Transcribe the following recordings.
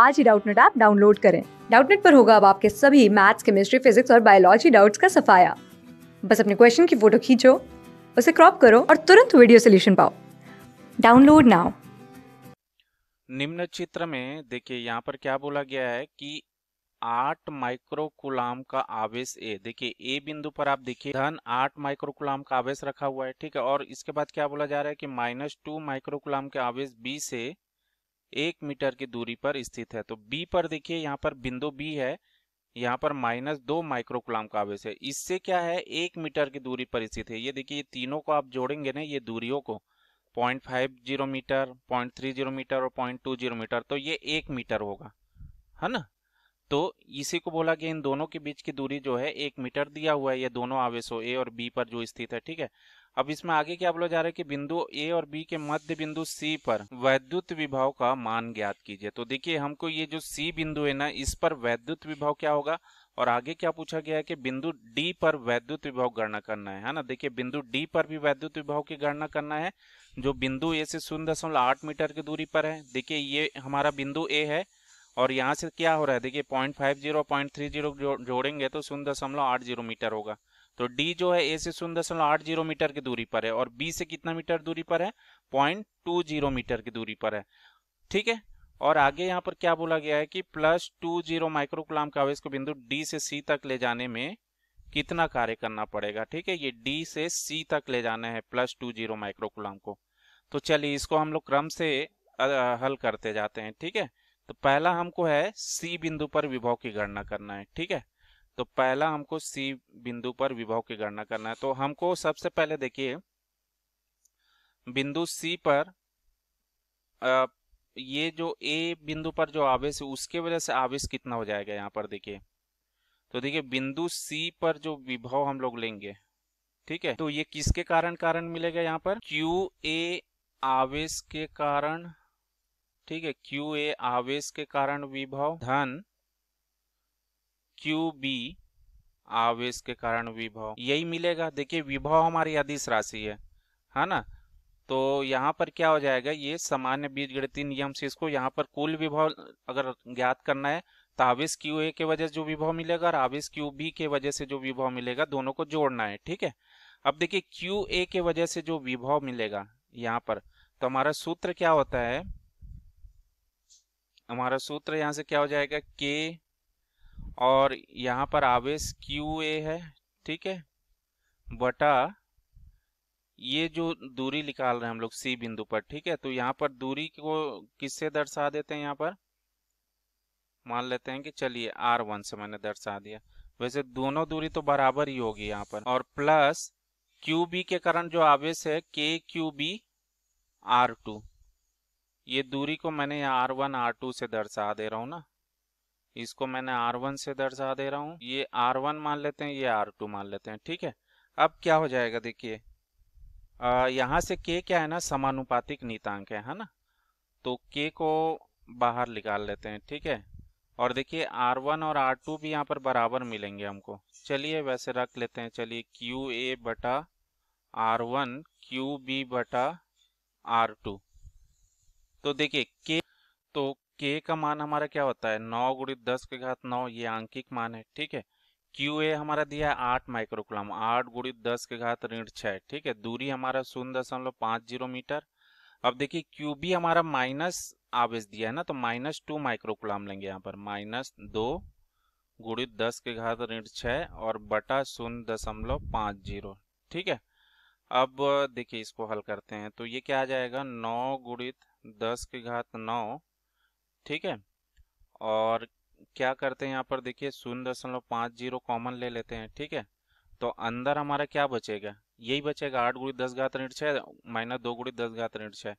आज ही Doubtnut app download करें डाउटनेट पर होगा अब आपके सभी मैथ्स केमिस्ट्री फिजिक्स और बायोलॉजी डाउट्स का सफाया बस अपने क्वेश्चन की फोटो खींचो उसे क्रॉप करो और तुरंत वीडियो सोल्यूशन पाओ डाउनलोड नाउ निम्न चित्र में देखिए यहाँ पर क्या बोला गया है कि आठ माइक्रोकुलाम का आवेश ए देखिए ए बिंदु पर आप देखिए धन आठ माइक्रोकुलाम का आवेश रखा हुआ है ठीक है और इसके बाद क्या बोला जा रहा है कि माइनस टू माइक्रोकुलाम के आवेश बी से एक मीटर की दूरी पर स्थित है तो बी पर देखिए यहाँ पर बिंदु बी है यहाँ पर माइनस दो माइक्रोकुलाम का आवेश है इससे क्या है एक मीटर की दूरी पर स्थित है ये देखिए ये तीनों को आप जोड़ेंगे ना ये दूरियों को point five zero metre point three zero metre और पॉइंट टू जीरो मीटर तो ये एक मीटर होगा है ना तो इसी को बोला कि इन दोनों के बीच की दूरी जो है एक मीटर दिया हुआ है ये दोनों आवेशों ए और बी पर जो स्थित है ठीक है अब इसमें आगे क्या बोला जा रहा है कि बिंदु ए और बी के मध्य बिंदु सी पर वैद्युत विभाव का मान ज्ञात कीजिए तो देखिए हमको ये जो सी बिंदु है ना इस पर वैद्युत विभाव क्या होगा और आगे क्या पूछा गया है कि बिंदु डी पर वैद्युत विभाव गणना करना है है ना देखिए बिंदु डी पर भी वैद्युत विभाव की गणना करना है जो बिंदु ए से शून्य दशमलव आठ मीटर की दूरी पर है देखिए ये हमारा बिंदु ए है और यहाँ से क्या हो रहा है देखिए point five zero point three zero जोड़ेंगे तो शून्य दशमलव आठ जीरो मीटर होगा तो डी जो है ए से शून्य दशमलव आठ जीरो मीटर की दूरी पर है और बी से कितना मीटर दूरी पर है पॉइंट टू जीरो मीटर की दूरी पर है ठीक है और आगे यहाँ पर क्या बोला गया है कि प्लस टू जीरो माइक्रोकुलाम का आवेश को बिंदु डी से सी तक ले जाने में कितना कार्य करना पड़ेगा ठीक है ये डी से सी तक ले जाना है प्लस टू जीरो माइक्रोकुलाम को तो चलिए इसको हम लोग क्रम से हल करते जाते हैं ठीक है तो पहला हमको है सी बिंदु पर विभव की गणना करना है ठीक है तो पहला हमको सी बिंदु पर विभव की गणना करना है तो हमको सबसे पहले देखिए बिंदु सी पर ये जो ए बिंदु पर जो आवेश है उसके वजह से आवेश कितना हो जाएगा यहाँ पर देखिए तो देखिए बिंदु सी पर जो विभव हम लोग लेंगे ठीक है तो ये किसके कारण कारण मिलेगा यहाँ पर क्यू ए आवेश के कारण ठीक है क्यू ए आवेश के कारण विभव धन क्यू बी आवेश के कारण विभव यही मिलेगा देखिए विभव हमारी अधिस राशि है है ना तो यहाँ पर क्या हो जाएगा ये सामान्य बीज नियम से इसको यहाँ पर कुल विभव अगर ज्ञात करना है तो आवेश क्यू ए के वजह से जो विभव मिलेगा और आवेश क्यू बी के वजह से जो विभव मिलेगा दोनों को जोड़ना है ठीक है अब देखिए क्यू ए के वजह से जो विभव मिलेगा यहाँ पर तो हमारा सूत्र क्या होता है हमारा सूत्र यहाँ से क्या हो जाएगा के और यहाँ पर आवेश क्यू ए है ठीक है बटा ये जो दूरी निकाल रहे हैं हम लोग सी बिंदु पर ठीक है तो यहाँ पर दूरी को किससे दर्शा देते हैं यहाँ पर मान लेते हैं कि चलिए आर वन से मैंने दर्शा दिया वैसे दोनों दूरी तो बराबर ही होगी यहाँ पर और प्लस क्यू बी के कारण जो आवेश है के क्यू बी आर टू ये दूरी को मैंने यहाँ आर वन आर टू से दर्शा दे रहा हूँ ना इसको मैंने R1 से दर्शा दे रहा हूँ ये R1 मान लेते हैं ये R2 मान लेते हैं ठीक है अब क्या हो जाएगा देखिए यहाँ से K क्या है ना समानुपातिक नीतांक है है ना तो K को बाहर निकाल लेते हैं ठीक है और देखिए R1 और R2 भी यहाँ पर बराबर मिलेंगे हमको चलिए वैसे रख लेते हैं चलिए क्यू ए बटा आर वन क्यू बी बटा आर टू तो देखिए के तो के का मान हमारा क्या होता है नौ गुड़ित दस के घात नौ ये आंकिक मान है ठीक है क्यू ए हमारा दिया है आठ माइक्रोकुलम आठ गुड़ित दस के घात ऋण छः ठीक है दूरी हमारा शून्य दशमलव पाँच जीरो मीटर अब देखिए क्यू बी हमारा माइनस आवेश दिया है ना तो माइनस टू माइक्रोकुलम लेंगे यहाँ पर माइनस दो गुड़ित दस के घात ऋण छः और बटा शून्य दशमलव पाँच जीरो ठीक है अब देखिए इसको हल करते हैं तो ये क्या आ जाएगा नौ गुड़ित दस के घात नौ ठीक है और क्या करते हैं यहाँ पर देखिए शून्य दशमलव पाँच जीरो कॉमन ले लेते हैं ठीक है तो अंदर हमारा क्या बचेगा यही बचेगा आठ गुड़ी दस घात ऋण छः माइनस दो गुड़ी दस घात ऋण छः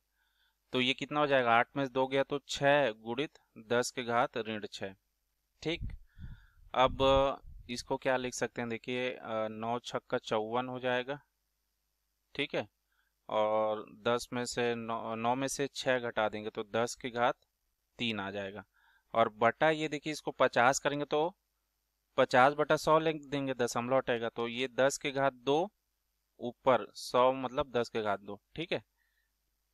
तो ये कितना हो जाएगा आठ में से दो गया तो छः गुड़ित दस के घात ऋण छः ठीक अब इसको क्या लिख सकते हैं देखिए नौ छक्का चौवन हो जाएगा ठीक है और दस में से नौ नौ में से छः घटा देंगे तो दस के घात तीन आ जाएगा और बटा ये देखिए इसको पचास करेंगे तो पचास बटा सौ लिख देंगे दशमलव हटेगा तो ये दस के घात दो ऊपर सौ मतलब दस के घात दो ठीक है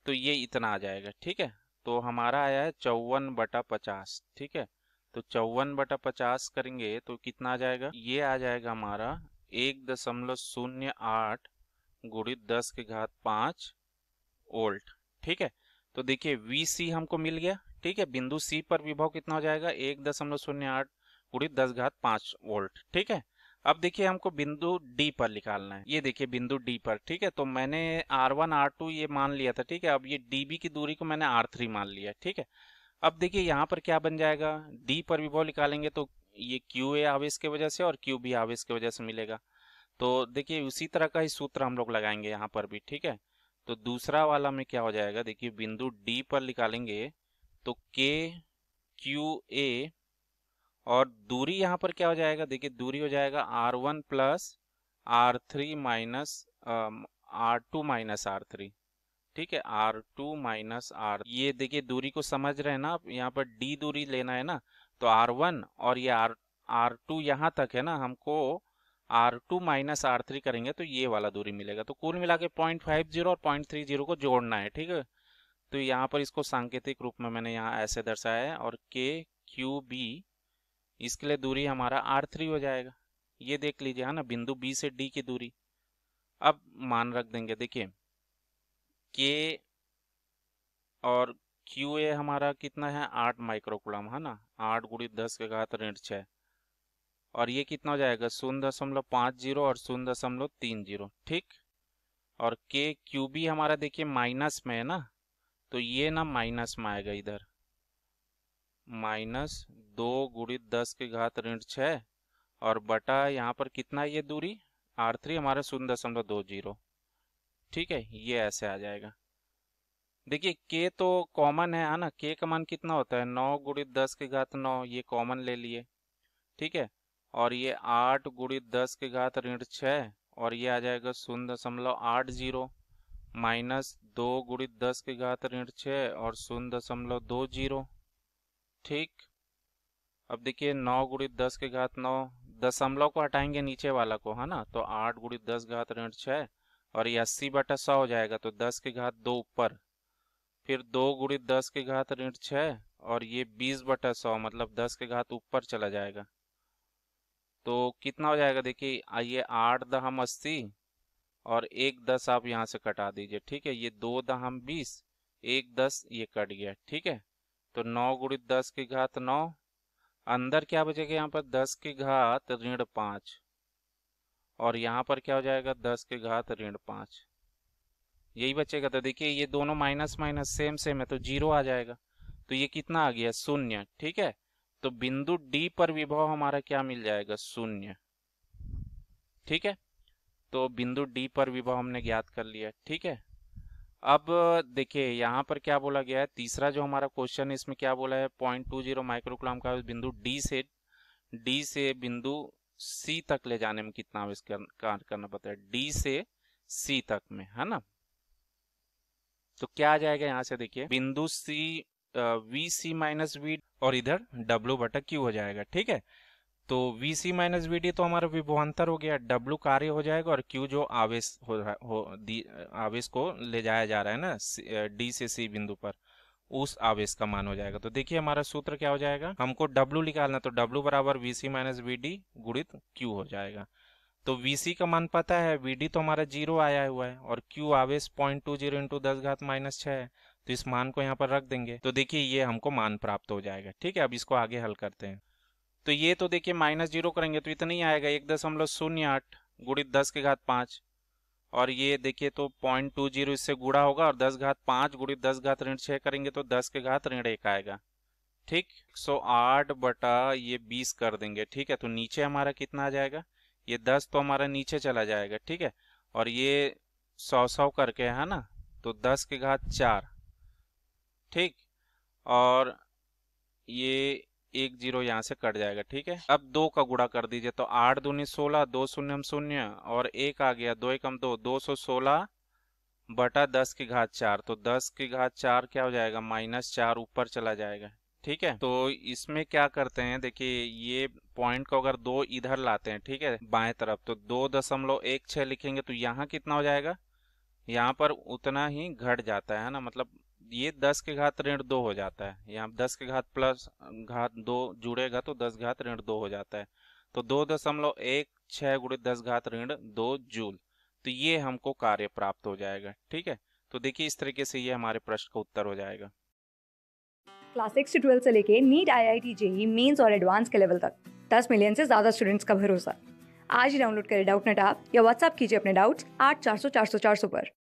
तो ये इतना आ जाएगा ठीक है तो हमारा आया है चौवन बटा पचास ठीक है तो चौवन बटा पचास करेंगे तो कितना आ जाएगा ये आ जाएगा हमारा एक दशमलव शून्य आठ गुड़ित दस के घात पाँच ओल्ट ठीक है तो देखिए वी सी हमको मिल गया ठीक है बिंदु सी पर विभव कितना हो जाएगा एक दशमलव शून्य आठ उड़ी दस घात पांच वोल्ट ठीक है अब देखिए हमको बिंदु डी पर निकालना है ये देखिए बिंदु डी पर ठीक है तो मैंने आर वन आर टू ये मान लिया था ठीक है अब ये बी की दूरी को मैंने आर थ्री मान लिया ठीक है अब देखिए यहाँ पर क्या बन जाएगा डी पर विभव निकालेंगे तो ये क्यू ए आवेश की वजह से और क्यू बी आवेश की वजह से मिलेगा तो देखिए उसी तरह का ही सूत्र हम लोग लगाएंगे यहाँ पर भी ठीक है तो दूसरा वाला में क्या हो जाएगा देखिए बिंदु डी पर निकालेंगे तो के क्यू ए और दूरी यहाँ पर क्या हो जाएगा देखिए दूरी हो जाएगा R one plus R three minus R two minus R three ठीक है आर टू माइनस आर ये देखिए दूरी को समझ रहे हैं ना यहाँ पर डी दूरी लेना है ना तो आर वन और ये आर आर टू यहाँ तक है ना हमको R two minus R three करेंगे तो ये वाला दूरी मिलेगा तो कुल मिला के पॉइंट फाइव जीरो और पॉइंट थ्री जीरो को जोड़ना है ठीक है तो यहाँ पर इसको सांकेतिक रूप में मैंने यहाँ ऐसे दर्शाया है और के क्यू बी इसके लिए दूरी हमारा आर थ्री हो जाएगा ये देख लीजिए है ना बिंदु बी से डी की दूरी अब मान रख देंगे देखिए के और क्यू ए हमारा कितना है आठ माइक्रोकुलम है ना आठ गुड़ी दस के घात ऋण छः और ये कितना हो जाएगा शून्य दशमलव पाँच जीरो और शून्य दशमलव तीन जीरो ठीक और के क्यू बी हमारा देखिए माइनस में है ना तो ये ना माइनस में आएगा इधर माइनस दो गुड़ी दस के घात ऋण छः और बटा यहाँ पर कितना ये दूरी आर थ्री हमारा शून्य दशमलव दो जीरो ठीक है ये ऐसे आ जाएगा देखिए के तो कॉमन है ना के का मान कितना होता है नौ गुड़ी दस के घात नौ ये कॉमन ले लिए ठीक है और ये आठ गुड़ी दस के घात ऋण छः और ये आ जाएगा शून्य दशमलव आठ जीरो माइनस दो गुणित दस के घात ऋण छ और शून्य दशमलव दो जीरो ठीक अब देखिए नौ गुणित दस के घात नौ दशमलव को हटाएंगे नीचे वाला को है ना तो आठ गुणित दस घात ऋण छ और ये अस्सी बटा सौ हो जाएगा तो दस के घात दो ऊपर फिर दो गुणित दस के घात ऋण छ और ये बीस बटा सौ मतलब दस के घात ऊपर चला जाएगा तो कितना हो जाएगा देखिए आइए आठ दहम अस्सी और एक दस आप यहाँ से कटा दीजिए ठीक है ये दो दहम बीस एक दस ये कट गया ठीक है तो नौ गुणित दस की घात नौ अंदर क्या बचेगा यहाँ पर दस की घात ऋण पांच और यहाँ पर क्या हो जाएगा दस की घात ऋण पांच यही बचेगा तो देखिए ये दोनों माइनस माइनस सेम सेम है तो जीरो आ जाएगा तो ये कितना आ गया शून्य ठीक है तो बिंदु डी पर विभव हमारा क्या मिल जाएगा शून्य ठीक है तो बिंदु डी पर विभव हमने ज्ञात कर लिया ठीक है अब देखिए यहाँ पर क्या बोला गया है तीसरा जो हमारा क्वेश्चन है इसमें क्या बोला है पॉइंट टू जीरो माइक्रोकुलाम का बिंदु डी से डी से बिंदु सी तक ले जाने में कितना आविष्कार करना पड़ता है डी से सी तक में है ना तो क्या आ जाएगा यहाँ से देखिए बिंदु C V C minus V और इधर डब्ल्यू बटा क्यू हो जाएगा ठीक है तो V C minus V D तो हमारा विभवान्तर हो गया डब्लू कार्य हो जाएगा और क्यू जो आवेश हो रहा हो दी आवेश को ले जाया जा रहा है ना डी से सी बिंदु पर उस आवेश का मान हो जाएगा तो देखिए हमारा सूत्र क्या हो जाएगा हमको डब्लू निकालना तो डब्लू बराबर V C minus V D गुणित क्यू हो जाएगा तो VC का मान पता है VD तो हमारा जीरो आया हुआ है और Q आवेश पॉइंट टू जीरो इंटू दस घात माइनस छः है तो इस मान को यहाँ पर रख देंगे तो देखिए ये हमको मान प्राप्त हो जाएगा ठीक है अब इसको आगे हल करते हैं तो ये तो देखिए माइनस जीरो करेंगे तो इतना ही आएगा एक दशमलव शून्य आठ गुड़ित दस के घात पाँच और ये देखिए तो पॉइंट टू जीरो इससे गुड़ा होगा और दस घात पाँच गुड़ित दस घात ऋण छः करेंगे तो दस के घात ऋण एक आएगा ठीक सो आठ बटा ये बीस कर देंगे ठीक है तो नीचे हमारा कितना आ जाएगा ये दस तो हमारा नीचे चला जाएगा ठीक है और ये सौ सौ करके है ना तो दस के घात चार ठीक और ये एक जीरो यहाँ से कट जाएगा ठीक है अब दो का गुड़ा कर दीजिए तो आठ दूनी सोलह दो शून्य शून्य और एक आ गया दो एकम दो दो सौ सोलह बटा दस की घात चार तो दस की घात चार क्या हो जाएगा माइनस चार ऊपर चला जाएगा ठीक है तो इसमें क्या करते हैं देखिए ये पॉइंट को अगर दो इधर लाते हैं ठीक है बाएं तरफ तो दो दशमलव एक छः लिखेंगे तो यहाँ कितना हो जाएगा यहाँ पर उतना ही घट जाता है ना मतलब ये दस के घात ऋण दो हो जाता है यहाँ दस के घात प्लस घात दो जुड़ेगा तो दस घात ऋण दो हो जाता है तो दो दशमलव एक छः गुड़े दस घात ऋण दो जूल तो ये हमको कार्य प्राप्त हो जाएगा ठीक है तो देखिए इस तरीके से ये हमारे प्रश्न का उत्तर हो जाएगा क्लास सिक्स से ट्वेल्थ से लेके NEET I I T JEE mains और एडवांस के लेवल तक दस मिलियन से ज्यादा स्टूडेंट्स का भरोसा आज ही डाउनलोड करें डाउट नेट आप या व्हाट्सअप कीजिए अपने डाउट्स आठ चार सौ चार सौ चार सौ पर